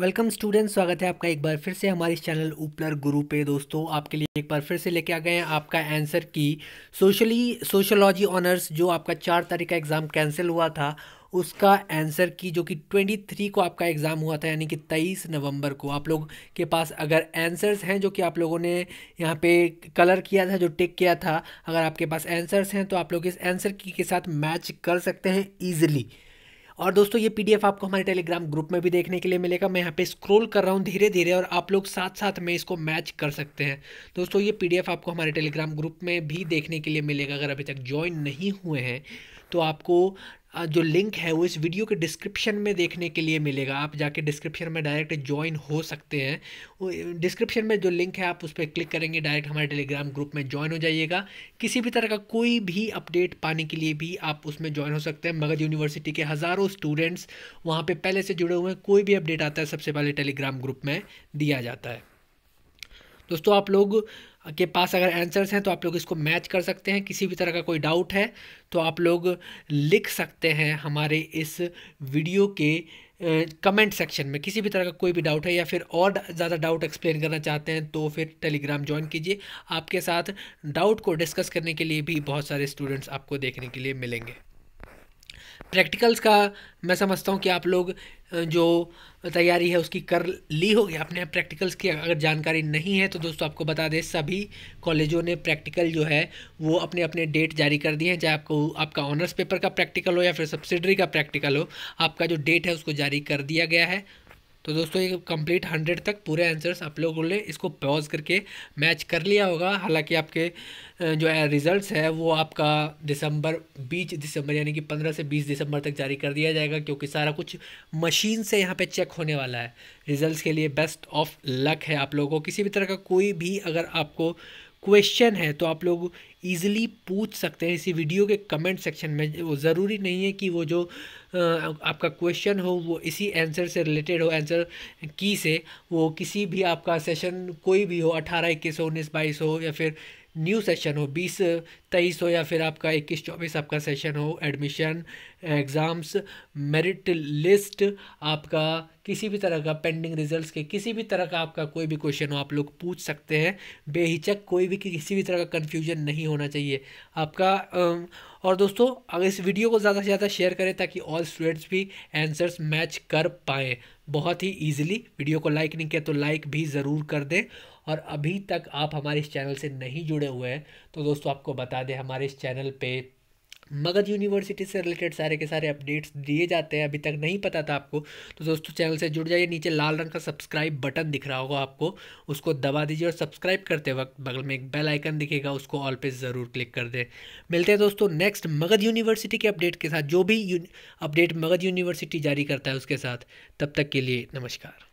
welcome student स्वागत है आपका एक बार फिर से हमारे चैनल उपलर गुरु पे दोस्तों आपके लिए एक बार फिर से लेके आ गए हैं आपका आंसर की सोशली सोशोलॉजी ऑनर्स जो आपका चार तारीख का एग्ज़ाम कैंसिल हुआ था उसका आंसर की जो कि 23 को आपका एग्ज़ाम हुआ था यानी कि 23 नवंबर को आप लोग के पास अगर आंसर्स हैं जो कि आप लोगों ने यहाँ पे कलर किया था जो टिक किया था अगर आपके पास आंसर्स हैं तो आप लोग इस आंसर की के साथ मैच कर सकते हैं ईजिली और दोस्तों ये पीडीएफ आपको हमारे टेलीग्राम ग्रुप में भी देखने के लिए मिलेगा मैं यहाँ पे स्क्रॉल कर रहा हूँ धीरे धीरे और आप लोग साथ साथ में इसको मैच कर सकते हैं दोस्तों ये पीडीएफ आपको हमारे टेलीग्राम ग्रुप में भी देखने के लिए मिलेगा अगर अभी तक ज्वाइन नहीं हुए हैं तो आपको जो लिंक है वो इस वीडियो के डिस्क्रिप्शन में देखने के लिए मिलेगा आप जाके डिस्क्रिप्शन में डायरेक्ट ज्वाइन हो सकते हैं डिस्क्रिप्शन में जो लिंक है आप उस पर क्लिक करेंगे डायरेक्ट हमारे टेलीग्राम ग्रुप में ज्वाइन हो जाइएगा किसी भी तरह का कोई भी अपडेट पाने के लिए भी आप उसमें ज्वाइन हो सकते हैं मगध यूनिवर्सिटी के हज़ारों स्टूडेंट्स वहाँ पर पहले से जुड़े हुए हैं कोई भी अपडेट आता है सबसे पहले टेलीग्राम ग्रुप में दिया जाता है दोस्तों आप लोग के पास अगर आंसर्स हैं तो आप लोग इसको मैच कर सकते हैं किसी भी तरह का कोई डाउट है तो आप लोग लिख सकते हैं हमारे इस वीडियो के कमेंट सेक्शन में किसी भी तरह का कोई भी डाउट है या फिर और ज़्यादा डाउट एक्सप्लेन करना चाहते हैं तो फिर टेलीग्राम ज्वाइन कीजिए आपके साथ डाउट को डिस्कस करने के लिए भी बहुत सारे स्टूडेंट्स आपको देखने के लिए मिलेंगे प्रैक्टिकल्स का मैं समझता हूँ कि आप लोग जो तैयारी है उसकी कर ली होगी आपने प्रैक्टिकल्स की अगर जानकारी नहीं है तो दोस्तों आपको बता दें सभी कॉलेजों ने प्रैक्टिकल जो है वो अपने अपने डेट जारी कर दिए हैं चाहे आपको आपका ऑनर्स पेपर का प्रैक्टिकल हो या फिर सब्सिडरी का प्रैक्टिकल हो आपका जो डेट है उसको जारी कर दिया गया है तो दोस्तों ये कंप्लीट हंड्रेड तक पूरे आंसर्स आप लोगों ने इसको पॉज करके मैच कर लिया होगा हालांकि आपके जो रिज़ल्ट्स है वो आपका दिसंबर बीस दिसंबर यानी कि पंद्रह से बीस दिसंबर तक जारी कर दिया जाएगा क्योंकि सारा कुछ मशीन से यहाँ पे चेक होने वाला है रिज़ल्ट के लिए बेस्ट ऑफ लक है आप लोगों को किसी भी तरह का कोई भी अगर आपको क्वेश्चन है तो आप लोग ईजिली पूछ सकते हैं इसी वीडियो के कमेंट सेक्शन में वो ज़रूरी नहीं है कि वो जो आपका क्वेश्चन हो वो इसी आंसर से रिलेटेड हो आंसर की से वो किसी भी आपका सेशन कोई भी हो अठारह इक्कीस हो उन्नीस बाईस हो या फिर न्यू सेशन हो बीस तेईस हो या फिर आपका इक्कीस चौबीस आपका सेशन हो एडमिशन एग्ज़ाम्स मेरिट लिस्ट आपका किसी भी तरह का पेंडिंग रिजल्ट्स के किसी भी तरह का आपका कोई भी क्वेश्चन हो आप लोग पूछ सकते हैं बेहिचक कोई भी किसी भी तरह का कन्फ्यूजन नहीं होना चाहिए आपका और दोस्तों अगर इस वीडियो को ज़्यादा से ज़्यादा शेयर करें ताकि ऑल स्टूडेंट्स भी आंसर्स मैच कर पाएँ बहुत ही ईजिली वीडियो को लाइक नहीं किया तो लाइक भी ज़रूर कर दें और अभी तक आप हमारे इस चैनल से नहीं जुड़े हुए हैं तो दोस्तों आपको बता दें हमारे इस चैनल पर मगध यूनिवर्सिटी से रिलेटेड सारे के सारे अपडेट्स दिए जाते हैं अभी तक नहीं पता था आपको तो दोस्तों चैनल से जुड़ जाइए नीचे लाल रंग का सब्सक्राइब बटन दिख रहा होगा आपको उसको दबा दीजिए और सब्सक्राइब करते वक्त बगल में एक बेल आइकन दिखेगा उसको ऑल पे ज़रूर क्लिक कर दें मिलते हैं दोस्तों नेक्स्ट मगध यूनिवर्सिटी के अपडेट के साथ जो भी अपडेट मगध यूनिवर्सिटी जारी करता है उसके साथ तब तक के लिए नमस्कार